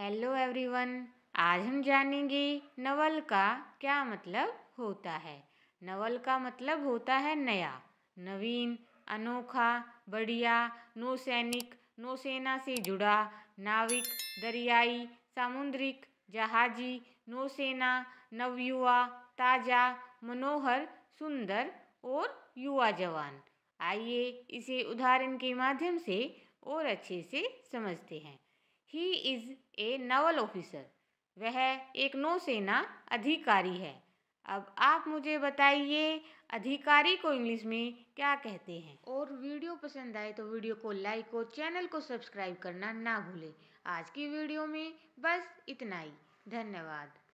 hello everyone आज हम जानेंगे नवल का क्या मतलब होता है नवल का मतलब होता है नया नवीन अनोखा बढ़िया नौसैनिक नौसेना से जुड़ा नाविक दरियाई सामुद्रिक जहाजी नौसेना नवयुवा ताज़ा मनोहर सुंदर और युवा जवान आइए इसे उदाहरण के माध्यम से और अच्छे से समझते हैं he is a naval officer वह एक नौसेना अधिकारी है अब आप मुझे बताइए अधिकारी को इंग्लिश में क्या कहते हैं और वीडियो पसंद आए तो वीडियो को लाइक और चैनल को सब्सक्राइब करना ना भूलें आज की वीडियो में बस इतना ही धन्यवाद